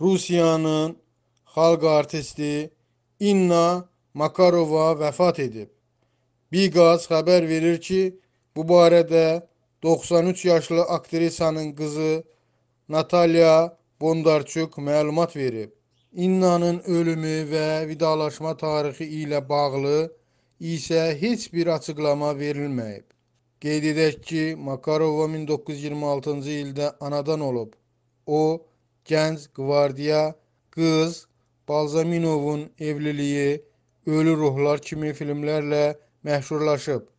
Rusiyanın xalq artisti Inna Makarova vəfat edib. Biqaz xəbər verir ki, bu barədə 93 yaşlı aktrisanın qızı Natalya Bondarçuk məlumat verib. İnnanın ölümü və vidalaşma tarixi ilə bağlı isə heç bir açıqlama verilməyib. Qeyd edək ki, Makarova 1926-cı ildə anadan olub. O, gənc qvardiya qız Balzaminovun evliliyi, Ölü ruhlar kimi filmlərlə məşhurlaşıb.